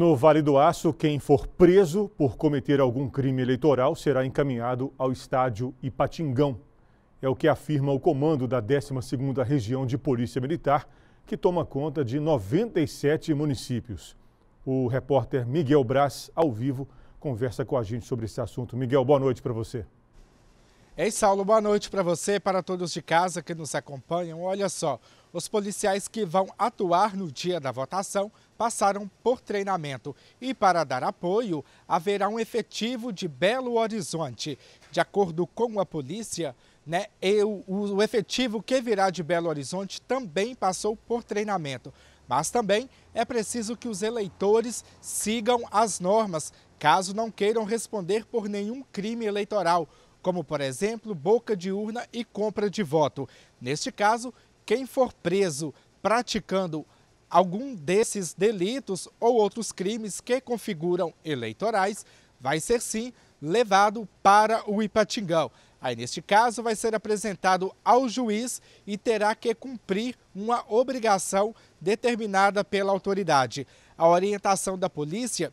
No Vale do Aço, quem for preso por cometer algum crime eleitoral será encaminhado ao estádio Ipatingão. É o que afirma o comando da 12ª Região de Polícia Militar, que toma conta de 97 municípios. O repórter Miguel Brás, ao vivo, conversa com a gente sobre esse assunto. Miguel, boa noite para você. Ei, Saulo, boa noite para você, para todos de casa que nos acompanham. Olha só, os policiais que vão atuar no dia da votação passaram por treinamento e, para dar apoio, haverá um efetivo de Belo Horizonte. De acordo com a polícia, né, eu, o efetivo que virá de Belo Horizonte também passou por treinamento. Mas também é preciso que os eleitores sigam as normas, caso não queiram responder por nenhum crime eleitoral como, por exemplo, boca de urna e compra de voto. Neste caso, quem for preso praticando algum desses delitos ou outros crimes que configuram eleitorais vai ser sim levado para o Ipatingão. Aí, neste caso, vai ser apresentado ao juiz e terá que cumprir uma obrigação determinada pela autoridade. A orientação da polícia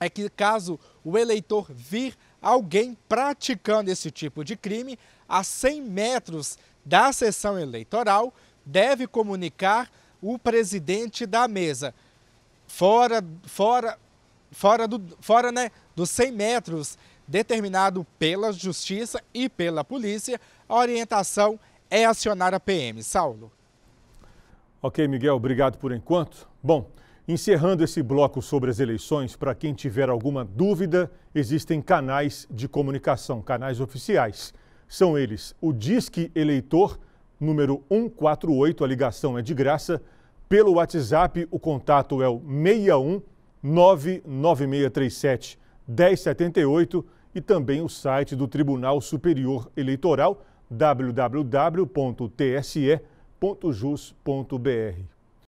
é que, caso o eleitor vir alguém praticando esse tipo de crime a 100 metros da sessão eleitoral deve comunicar o presidente da mesa. Fora, fora, fora, do, fora né, dos 100 metros determinado pela justiça e pela polícia, a orientação é acionar a PM. Saulo. Ok, Miguel, obrigado por enquanto. Bom, Encerrando esse bloco sobre as eleições, para quem tiver alguma dúvida, existem canais de comunicação, canais oficiais. São eles o Disque Eleitor, número 148, a ligação é de graça. Pelo WhatsApp, o contato é o 61 99637 1078 e também o site do Tribunal Superior Eleitoral, www.tse.jus.br.